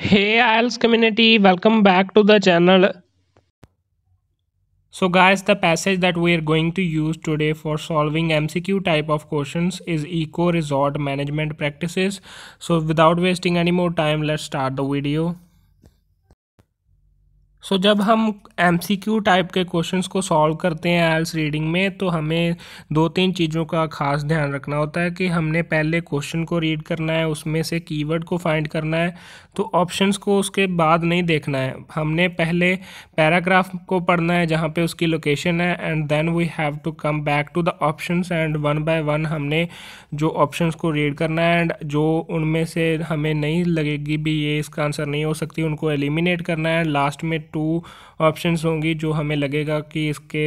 hey IELTS community welcome back to the channel so guys the passage that we are going to use today for solving MCQ type of questions is eco resort management practices so without wasting any more time let's start the video so so, जब हम M type के questions को solve करते हैं else reading में तो हमें दो तीन चीज़ों का खास ध्यान रखना होता है कि हमने पहले क्वेश्चन को रीड करना है उसमें से कीवर्ड को फाइंड करना है तो ऑप्शंस को उसके बाद नहीं देखना है हमने पहले पैराग्राफ को पढ़ना है जहाँ पे उसकी लोकेशन है and then we have to come back to the option and one by one हमने जो ऑप्शन को रीड करना है एंड जो उनमें से हमें नहीं लगेगी भी ये इसका आंसर नहीं हो सकती उनको एलिमिनेट करना है लास्ट में टू ऑप्शंस होंगी जो हमें लगेगा कि इसके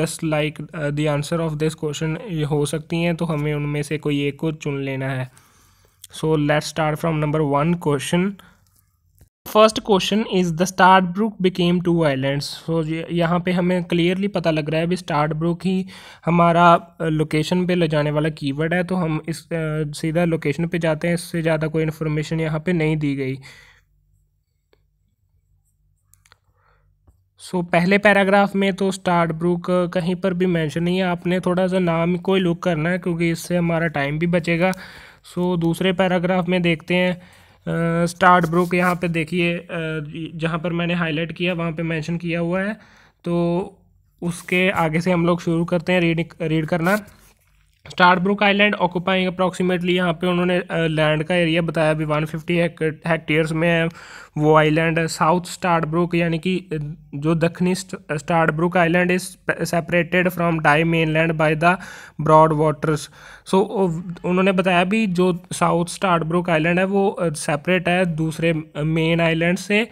just like the answer of this question हो सकती हैं तो हमें उनमें से कोई एक को चुन लेना है so let's start from number one question first question is the Stradbroke became two islands सो यहाँ पे हमें क्लियरली पता लग रहा है भी स्टार्ट ब्रुक ही हमारा लोकेशन uh, पे ले जाने वाला कीवर्ड है तो हम इस uh, सीधा लोकेशन पे जाते हैं इससे ज़्यादा कोई इन्फॉर्मेशन यहाँ पे नहीं दी गई सो so, पहले पैराग्राफ में तो स्टार्ट ब्रूक कहीं पर भी मेंशन नहीं है आपने थोड़ा सा नाम को ही लुक करना है क्योंकि इससे हमारा टाइम भी बचेगा सो so, दूसरे पैराग्राफ में देखते हैं स्टार्ट ब्रूक यहाँ पे देखिए जहाँ पर मैंने हाईलाइट किया वहाँ पे मेंशन किया हुआ है तो उसके आगे से हम लोग शुरू करते हैं रीड रीड करना स्टार्टब्रुक आइलैंड ऑक्यूपाइंग अप्रॉक्सीमेटली यहाँ पे उन्होंने लैंड का एरिया बताया अभी 150 फिफ्टी हेक्टेयर्स में है वो आइलैंड है साउथ स्टार्टब्रुक यानी कि जो दक्षिणी Stradbroke island is separated from the mainland by the broad waters सो उन्होंने बताया भी जो साउथ स्टार्टब्रुक आइलैंड है वो सेपरेट है दूसरे मेन आइलैंड से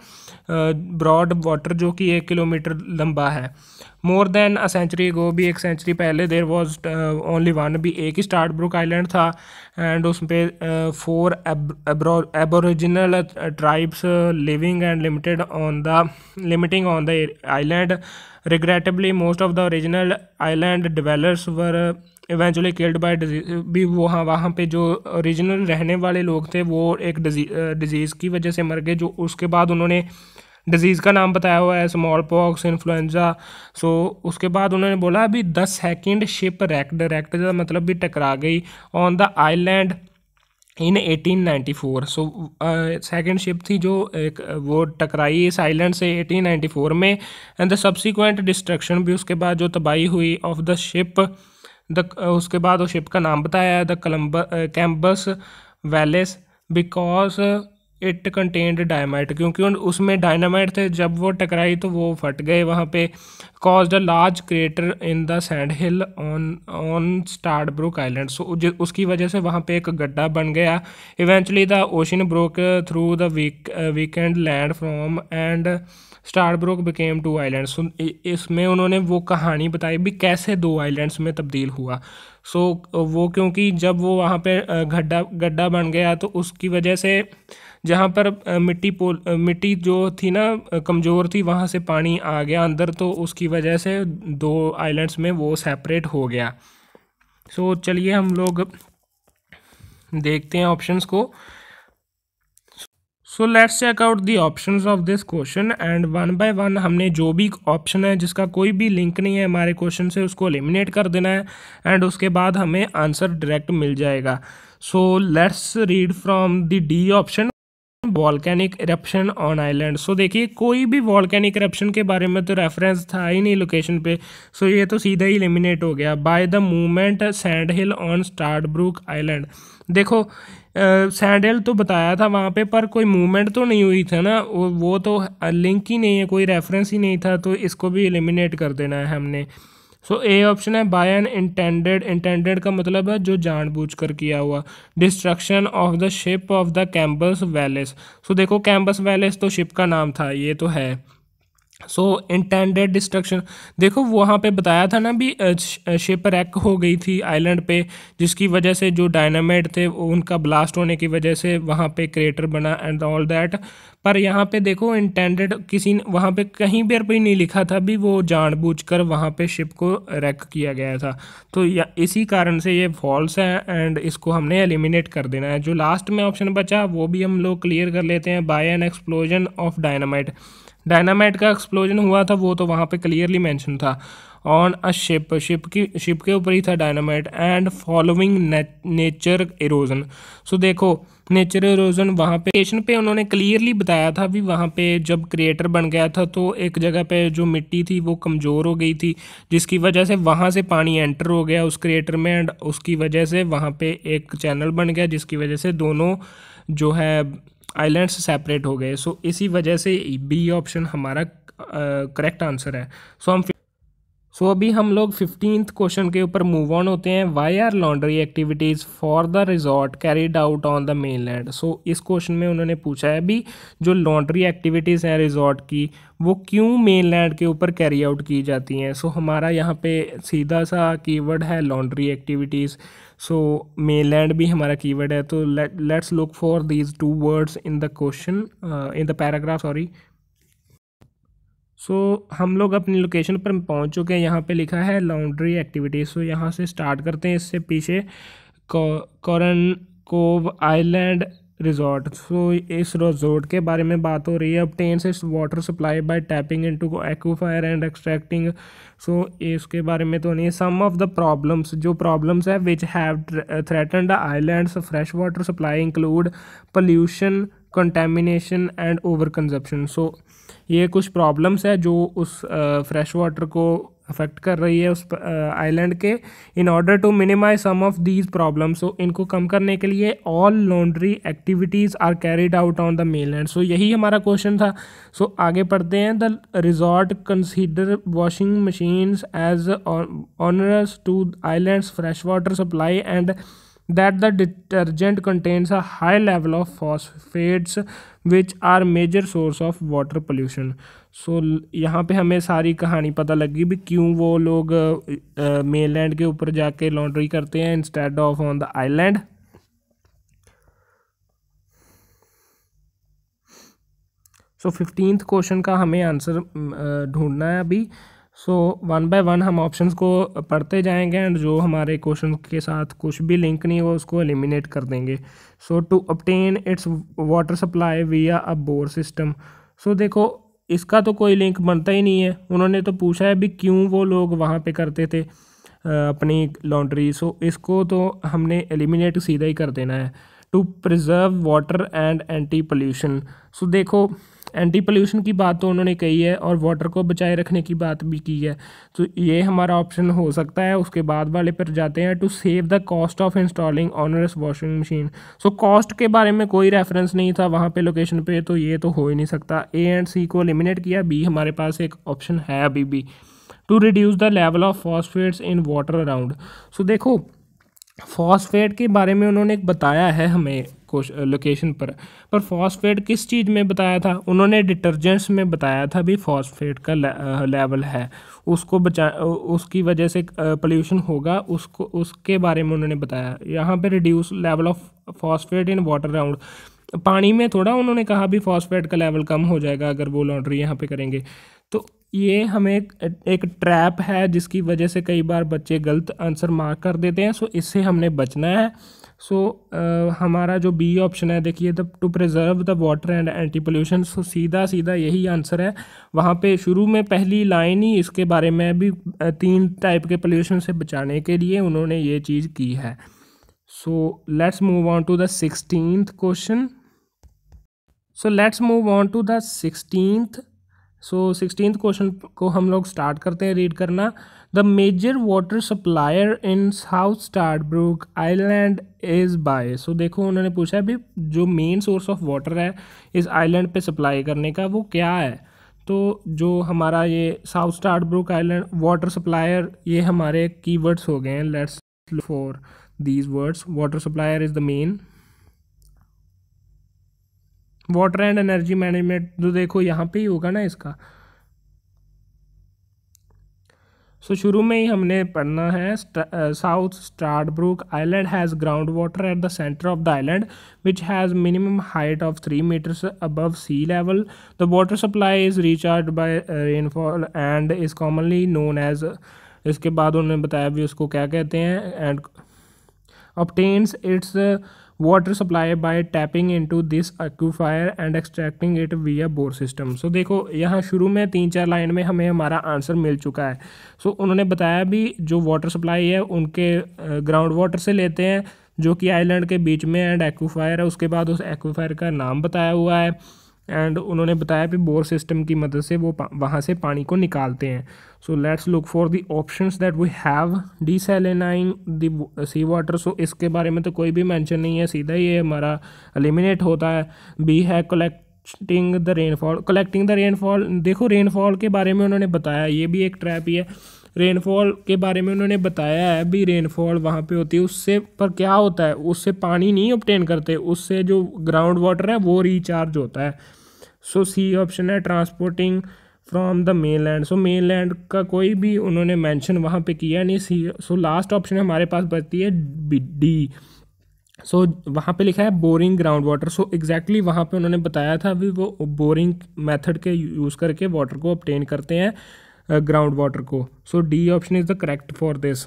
ब्रॉड वाटर जो कि एक किलोमीटर लंबा है मोर देन अ सेंचुरी गो भी एक सेंचुरी पहले देर वॉज ओनली वन भी एक ही स्टार्ट ब्रुक आइलैंड था एंड उस पर four aboriginal tribes living and limited on the limiting on the island regrettably most of the original island dwellers were eventually killed by disease भी वहाँ वहाँ पे जो ओरिजिनल रहने वाले लोग थे वो एक डिजीज़ uh, की वजह से मर गए जो उसके बाद उन्होंने डिजीज़ का नाम बताया हुआ है स्मॉल पॉक्स इन्फ्लुएंजा सो उसके बाद उन्होंने बोला अभी the second shipwreck direct मतलब भी टकरा गई on the island in 1894 so second ship थी जो एक वो टकराई इस आइलैंड से 1894 में एंड द सब्सिक्वेंट डिस्ट्रक्शन भी उसके बाद जो तबाही हुई ऑफ द शिप द उसके बाद वो शिप का नाम बताया द कलम्ब Cambus Wallace because it contained dynamite क्योंकि उसमें डायनामाइट थे जब वो टकराई तो वो फट गए वहाँ पे cause a large crater in the sand hill on on Stradbroke island so उसकी वजह से वहाँ पे एक गड्ढा बन गया eventually the ocean broke through the weak weakened land from and Stradbroke became two islands इसमें उन्होंने वो कहानी बताई भी कैसे दो आइलैंड्स में तब्दील हुआ सो so, वो क्योंकि जब वो वहाँ पे uh, गड्ढा गड्ढा बन गया तो उसकी वजह से जहाँ पर मिट्टी पोल मिट्टी जो थी ना कमज़ोर थी वहाँ से पानी आ गया अंदर तो उसकी वजह से दो आइलैंड्स में वो सेपरेट हो गया सो so, चलिए हम लोग देखते हैं ऑप्शंस को so let's check out the options of this question and one by one हमने जो भी ऑप्शन है जिसका कोई भी लिंक नहीं है हमारे क्वेश्चन से उसको एलिमिनेट कर देना है एंड उसके बाद हमें आंसर डायरेक्ट मिल जाएगा so let's read from the D option volcanic eruption on island so देखिए कोई भी वॉलकैनिक इरप्शन के बारे में तो रेफरेंस था ही नहीं लोकेशन पे सो so ये तो सीधा ही एलिमिनेट हो गया by the movement sand hill on Stradbroke island देखो सैंड हिल तो बताया था वहाँ पे पर कोई मूवमेंट तो नहीं हुई था ना वो तो लिंक ही नहीं है कोई रेफरेंस ही नहीं था तो इसको भी एलिमिनेट कर देना है हमने सो ए ऑप्शन है बाय एन इंटेंडेड इंटेंडेड का मतलब है जो जानबूझकर किया हुआ destruction of the ship of the Cambus Wallace so देखो कैम्बस वैलेस तो शिप का नाम था ये तो है सो इंटेंडेड डिस्ट्रक्शन देखो वहाँ पे बताया था ना भी शिप रैक हो गई थी आइलैंड पे जिसकी वजह से जो डायनामाइट थे उनका ब्लास्ट होने की वजह से वहाँ पे क्रेटर बना एंड ऑल दैट पर यहाँ पे देखो इंटेंडेड किसी वहाँ पे कहीं भी भी नहीं लिखा था भी वो जानबूझकर वहाँ पे शिप को रैक किया गया था तो या इसी कारण से ये फॉल्स है एंड इसको हमने एलिमिनेट कर देना है जो लास्ट में ऑप्शन बचा वो भी हम लोग क्लियर कर लेते हैं by an explosion of dynamite dynamite का एक्सप्लोजन हुआ था वो तो वहाँ पे क्लियरली मेंशन था ऑन अ शिप शिप की शिप के ऊपर ही था dynamite and following nature erosion so देखो नेचर इरोजन वहाँ पे स्टेशन पे उन्होंने क्लियरली बताया था भी वहाँ पे जब क्रिएटर बन गया था तो एक जगह पे जो मिट्टी थी वो कमज़ोर हो गई थी जिसकी वजह से वहाँ से पानी एंटर हो गया उस क्रिएटर में एंड उसकी वजह से वहाँ पे एक चैनल बन गया जिसकी वजह से दोनों जो है आइलैंड्स सेपरेट हो गए सो इसी वजह से बी ऑप्शन हमारा करेक्ट आंसर है सो हम सो अभी हम लोग फिफ्टीन क्वेश्चन के ऊपर मूव ऑन होते हैं why are laundry activities for the resort carried out on the mainland so इस क्वेश्चन में उन्होंने पूछा है भी जो लॉन्ड्री एक्टिविटीज़ हैं रिजॉर्ट की वो क्यों मेन लैंड के ऊपर कैरी आउट की जाती हैं सो so, हमारा यहाँ पे सीधा सा कीवर्ड है laundry activities so mainland भी हमारा कीवर्ड है तो let's look for these two words in the question in the paragraph sorry so हम लोग अपनी लोकेशन पर पहुंच चुके हैं यहाँ पे लिखा है लॉन्ड्री एक्टिविटीज़ सो यहाँ से स्टार्ट करते हैं इससे पीछे Couran Cove island resort so तो इस रिजॉर्ट के बारे में बात हो रही है obtains its water supply by tapping into aquifer and extracting so इसके बारे में तो नहीं सम ऑफ द प्रॉब्लम्स जो प्रॉब्लम्स है which have threaten the islands fresh water supply include pollution contamination and over consumption so ये कुछ प्रॉब्लम्स है जो उस फ्रेश uh, वाटर को अफेक्ट कर रही है उस आइलैंड के in order to minimise some of these problem so इनको कम करने के लिए all laundry activities are carried out on the mainland so यही हमारा क्वेश्चन था सो so, आगे पढ़ते हैं the resort consider washing machines as onerous to island fresh water supply and that the detergent contents a high level of phosphates which are major source of water pollution so यहाँ पे हमें सारी कहानी पता लगी भी क्यों वो लोग मेन लैंड के ऊपर जाके लॉन्ड्री करते हैं instead of on the island so fifteenth question का हमें आंसर ढूंढना है अभी सो वन बाय वन हम ऑप्शंस को पढ़ते जाएंगे एंड जो हमारे क्वेश्चन के साथ कुछ भी लिंक नहीं हो उसको एलिमिनेट कर देंगे so to obtain its water supply via bore system so देखो इसका तो कोई लिंक बनता ही नहीं है उन्होंने तो पूछा है भी क्यों वो लोग वहाँ पे करते थे अपनी लॉन्ड्री सो इसको तो हमने एलिमिनेट सीधा ही कर देना है to preserve water and anti pollution so देखो एंटी पोल्यूशन की बात तो उन्होंने कही है और वाटर को बचाए रखने की बात भी की है तो ये हमारा ऑप्शन हो सकता है उसके बाद वाले पर जाते हैं to save the cost of installing onerous washing machine so cost के बारे में कोई रेफरेंस नहीं था वहाँ पर लोकेशन पर तो ये तो हो ही नहीं सकता ए एंड सी को एलिमिनेट किया बी हमारे पास एक ऑप्शन है अभी भी to reduce the level of phosphates in water around so देखो फॉस्फेट के बारे में उन्होंने बताया है हमें लोकेशन पर पर फॉस्फेट किस चीज़ में बताया था उन्होंने डिटर्जेंट्स में बताया था भी फॉस्फेट का लेवल है उसको बचा उसकी वजह से पोल्यूशन होगा उसको उसके बारे में उन्होंने बताया यहाँ पे reduce level of phosphate in water round पानी में थोड़ा उन्होंने कहा भी फॉस्फेट का लेवल कम हो जाएगा अगर वो लॉन्ड्री यहाँ पे करेंगे तो ये हमें एक, एक ट्रैप है जिसकी वजह से कई बार बच्चे गलत आंसर मार्क कर देते हैं सो इससे हमने बचना है सो uh, हमारा जो बी ऑप्शन है देखिए the to preserve the water and anti pollution so सीधा सीधा यही आंसर है वहाँ पे शुरू में पहली लाइन ही इसके बारे में भी uh, तीन टाइप के पोल्यूशन से बचाने के लिए उन्होंने ये चीज़ की है so let's move on to the sixteen question so let's move on to the sixteen so sixteen question को हम लोग स्टार्ट करते हैं रीड करना the major water supplier in South Stradbroke island is by so देखो उन्होंने पूछा भी जो मेन सोर्स ऑफ वाटर है इस आइलैंड पे सप्लाई करने का वो क्या है तो जो हमारा ये South Stradbroke island water supplier ये हमारे कीवर्ड्स हो गए हैं let's for these words water supplier is the main water and energy management जो देखो यहाँ पे ही होगा ना इसका सो so, शुरू में ही हमने पढ़ना है South Brook island has ground water at the centre of the island which has minimum height of three metres above sea level the water supply is recharge by rainfall and is commonly known as इसके बाद उन्होंने बताया भी उसको क्या कहते हैं and obtains its water supply by tapping into this aquifer and extracting it via bore system so देखो यहाँ शुरू में तीन चार लाइन में हमें हमारा आंसर मिल चुका है सो so, उन्होंने बताया भी जो वाटर सप्लाई है उनके ग्राउंड uh, वाटर से लेते हैं जो कि आइलैंड के बीच में एंड एक्यूफायर है उसके बाद उस एक्यूफायर का नाम बताया हुआ है एंड उन्होंने बताया कि बोर सिस्टम की मदद से वो वहाँ से पानी को निकालते हैं so let's look for the option that we have D the C water so इसके बारे में तो कोई भी मैंशन नहीं है सीधा ये हमारा एलिमिनेट होता है बी है collect collecting the rainfall collecting the rainfall देखो रेनफॉल के बारे में उन्होंने बताया ये भी एक ट्रैप ही है रेनफॉल के बारे में उन्होंने बताया है भी रेनफॉल वहाँ पे होती है उससे पर क्या होता है उससे पानी नहीं ऑप्टेन करते उससे जो ग्राउंड वाटर है वो रिचार्ज होता है सो सी ऑप्शन है transporting from the mainland so mainland का कोई भी उन्होंने मैंशन वहाँ पर किया नहीं सी सो लास्ट ऑप्शन हमारे पास बचती है डी सो so, वहाँ पे लिखा है boring ground water so exactly वहाँ पे उन्होंने बताया था भी वो बोरिंग मेथड के यूज़ करके वाटर को ऑप्टेन करते हैं ग्राउंड uh, वाटर को so D option is the correct for this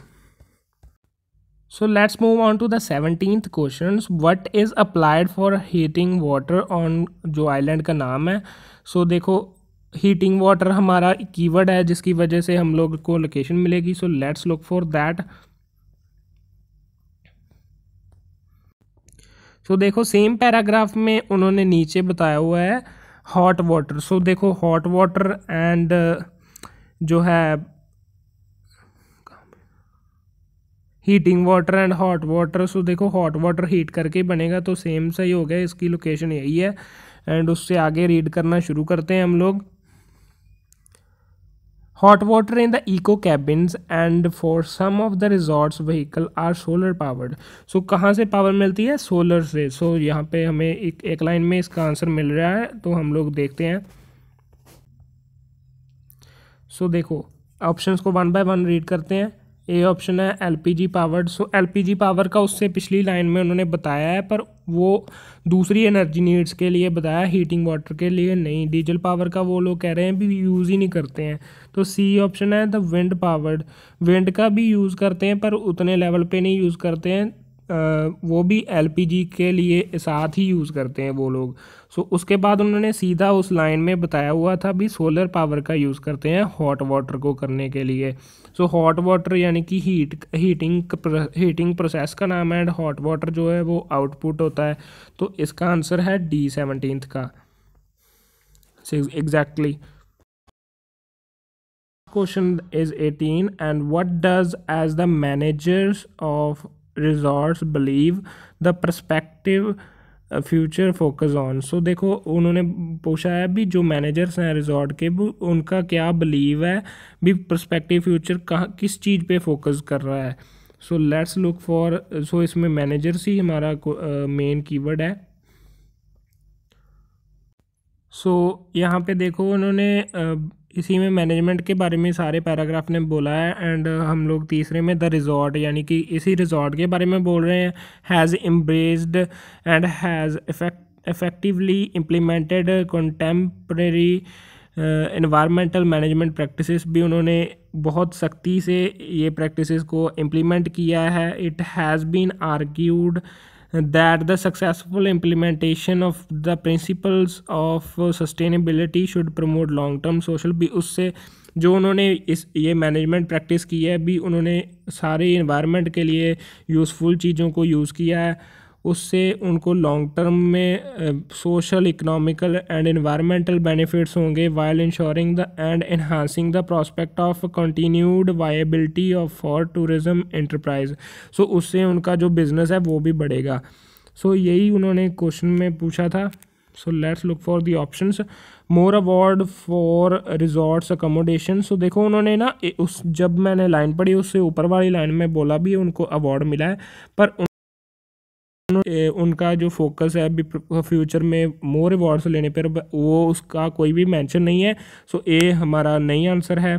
So let's move on to the 17th questions. What is applied for heating water on जो island का नाम है so देखो heating water हमारा keyword है जिसकी वजह से हम लोग को location मिलेगी so let's look for that. So so, देखो सेम पैराग्राफ में उन्होंने नीचे बताया हुआ है हॉट वाटर सो देखो हॉट वाटर एंड जो है heating water and hot water so देखो हॉट वाटर हीट करके बनेगा तो सेम सही हो गया इसकी लोकेशन यही है एंड उससे आगे रीड करना शुरू करते हैं हम लोग hot water in the eco cabins and for some of the resorts vehicle are solar powered so कहाँ से पावर मिलती है सोलर से सो so, यहाँ पे हमें एक एक लाइन में इसका आंसर मिल रहा है तो हम लोग देखते हैं सो so, देखो ऑप्शंस को वन बाय वन रीड करते हैं ए ऑप्शन है LPG powered so LPG power का उससे पिछली लाइन में उन्होंने बताया है पर वो दूसरी एनर्जी नीड्स के लिए बताया हीटिंग वाटर के लिए नहीं डीजल पावर का वो लोग कह रहे हैं भी यूज़ ही नहीं करते हैं तो सी ऑप्शन है द विंड पावर्ड विंड का भी यूज़ करते हैं पर उतने लेवल पे नहीं यूज़ करते हैं वो भी एल के लिए साथ ही यूज़ करते हैं वो लोग सो उसके बाद उन्होंने सीधा उस लाइन में बताया हुआ था भी सोलर पावर का यूज़ करते हैं हॉट वाटर को करने के लिए सो हॉट वाटर यानी कि हीट हीटिंग हीटिंग प्रोसेस का नाम है एंड हॉट वाटर जो है वो आउटपुट होता है तो इसका आंसर है डी सेवनटीन का exactly question is eighteen and what does as the managers of resorts believe the prospective future focus on so देखो उन्होंने पूछा है भी जो मैनेजर्स हैं रिजॉर्ट के उनका क्या बिलीव है भी प्रस्पेक्टिव फ्यूचर कहाँ किस चीज़ पे फोकस कर रहा है so let's look for so इसमें मैनेजर्स ही हमारा मेन uh, कीवर्ड है सो so, यहाँ पे देखो उन्होंने uh, इसी में मैनेजमेंट के बारे में सारे पैराग्राफ ने बोला है एंड uh, हम लोग तीसरे में द रिज़ॉर्ट यानी कि इसी रिज़ॉर्ट के बारे में बोल रहे हैं has embraced and has effectively implemented contemporary environmental management practices भी उन्होंने बहुत सख्ती से ये प्रैक्टिसेस को इम्प्लीमेंट किया है it has been argued that the successful implementation of the principles of sustainability should promote long term social भी उससे जो उन्होंने इस ये मैनेजमेंट प्रैक्टिस की है भी उन्होंने सारे इन्वायरमेंट के लिए यूज़फुल चीज़ों को यूज़ किया है उससे उनको लॉन्ग टर्म में social economical and environmental benefits होंगे while ensuring the and enhancing the prospect of continued viability of for tourism enterprise so उससे उनका जो बिज़नेस है वो भी बढ़ेगा सो so, यही उन्होंने क्वेश्चन में पूछा था so let's look for the options more award for resorts accommodation so देखो उन्होंने ना उस जब मैंने लाइन पढ़ी उससे ऊपर वाली लाइन में बोला भी उनको अवार्ड मिला है पर उनका जो फोकस है अभी फ्यूचर में मोर अवार्ड्स लेने पर वो उसका कोई भी मेंशन नहीं है सो ए हमारा नहीं आंसर है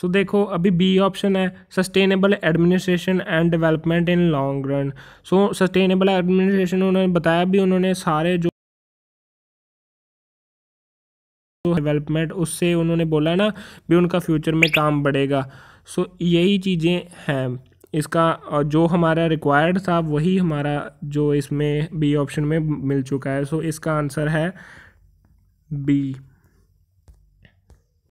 सो देखो अभी बी ऑप्शन है sustainable administration and development in long run so sustainable administration उन्होंने बताया भी उन्होंने सारे जो डेवलपमेंट उससे उन्होंने बोला ना भी उनका फ्यूचर में काम बढ़ेगा सो so, यही चीज़ें हैं इसका जो हमारा रिक्वायर्ड था वही हमारा जो इसमें बी ऑप्शन में मिल चुका है सो इसका आंसर है बी